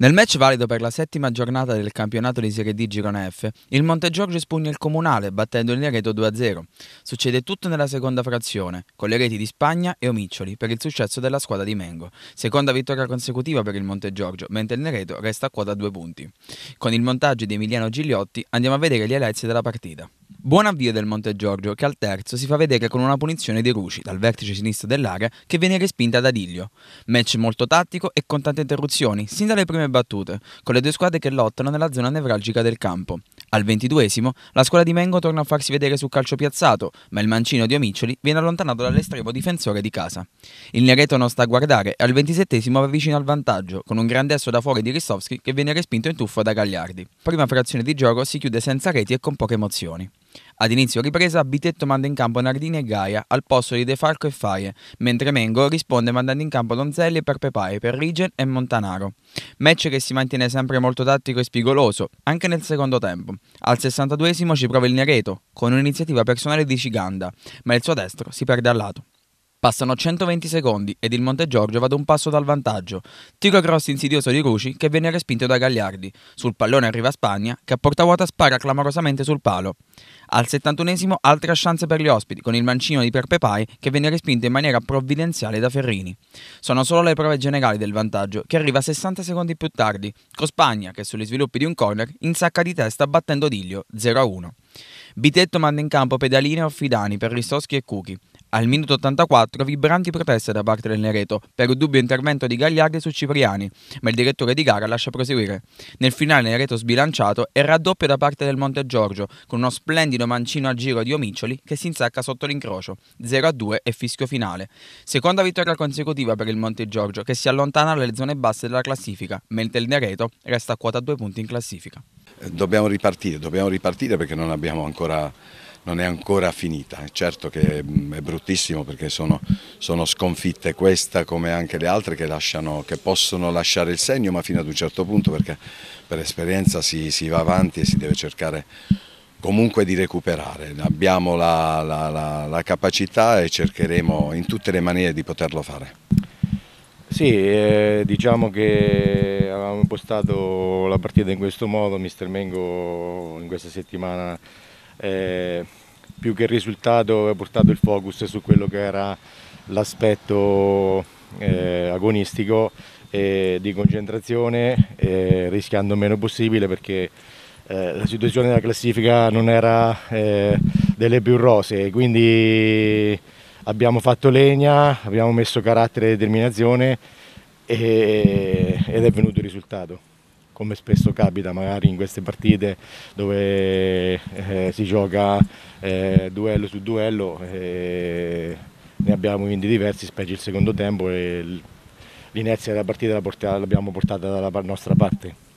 Nel match valido per la settima giornata del campionato di Serie D Girone F, il Montegiorgio spugna il Comunale battendo il Nereto 2-0. Succede tutto nella seconda frazione, con le reti di Spagna e Omiccioli per il successo della squadra di Mengo. Seconda vittoria consecutiva per il Montegiorgio, mentre il Nereto resta a quota a due punti. Con il montaggio di Emiliano Gigliotti andiamo a vedere gli eletti della partita. Buon avvio del Monte Giorgio che al terzo si fa vedere con una punizione di Ruci dal vertice sinistro dell'area che viene respinta da Diglio. Match molto tattico e con tante interruzioni sin dalle prime battute, con le due squadre che lottano nella zona nevralgica del campo. Al ventiduesimo la squadra di Mengo torna a farsi vedere sul calcio piazzato, ma il mancino di Omiccioli viene allontanato dall'estremo difensore di casa. Il Nereto non sta a guardare e al ventisettesimo va vicino al vantaggio con un grandesso da fuori di Ristovski che viene respinto in tuffo da Gagliardi. Prima frazione di gioco si chiude senza reti e con poche emozioni. Ad inizio ripresa, Bitetto manda in campo Nardini e Gaia al posto di De Falco e Faie, mentre Mengo risponde mandando in campo Donzelli e Pepai, per Rigen e Montanaro. Match che si mantiene sempre molto tattico e spigoloso, anche nel secondo tempo. Al 62 ci prova il Nereto, con un'iniziativa personale di Ciganda, ma il suo destro si perde al lato. Passano 120 secondi ed il Monte Giorgio va ad un passo dal vantaggio. Tiro cross insidioso di Ruci che viene respinto da Gagliardi. Sul pallone arriva Spagna che a porta vuota spara clamorosamente sul palo. Al 71 altre chance per gli ospiti con il mancino di Perpepai che viene respinto in maniera provvidenziale da Ferrini. Sono solo le prove generali del vantaggio che arriva 60 secondi più tardi con Spagna che sugli sviluppi di un corner insacca di testa battendo Diglio 0-1. Bitetto manda in campo Pedalini e Offidani per Ristoschi e Cuchi. Al minuto 84 vibranti proteste da parte del Nereto per un dubbio intervento di Gagliardi su Cipriani, ma il direttore di gara lascia proseguire. Nel finale Nereto sbilanciato e raddoppio da parte del Monte Giorgio, con uno splendido mancino a giro di Omiccioli che si insacca sotto l'incrocio. 0-2 e fischio finale. Seconda vittoria consecutiva per il Monte Giorgio che si allontana dalle zone basse della classifica, mentre il Nereto resta a quota 2 punti in classifica. Eh, dobbiamo ripartire, dobbiamo ripartire perché non abbiamo ancora non è ancora finita. Certo che mm, è bruttissimo perché sono, sono sconfitte questa come anche le altre che, lasciano, che, possono lasciare il segno ma fino ad un certo punto perché per esperienza si, si va avanti e si deve cercare comunque di recuperare. Abbiamo la, la, la, la capacità e cercheremo in tutte le maniere di poterlo fare. Sì, eh, diciamo che avevamo impostato la partita in questo modo, mister Mengo in questa settimana eh, più che il risultato ha portato il focus su quello che era l'aspetto eh, agonistico eh, di concentrazione, eh, rischiando meno possibile perché eh, la situazione della classifica non era eh, delle più rose quindi abbiamo fatto legna, abbiamo messo carattere e determinazione e, ed è venuto il risultato come spesso capita magari in queste partite dove si gioca eh, duello su duello, eh, ne abbiamo quindi diversi, specie il secondo tempo e l'inerzia della partita l'abbiamo portata dalla nostra parte.